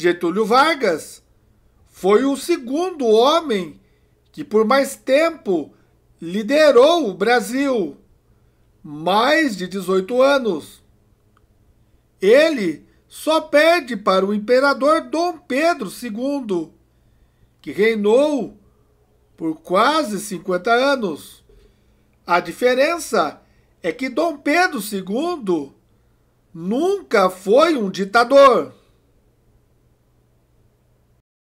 Getúlio Vargas foi o segundo homem que por mais tempo liderou o Brasil, mais de 18 anos. Ele só perde para o imperador Dom Pedro II, que reinou por quase 50 anos. A diferença é que Dom Pedro II nunca foi um ditador.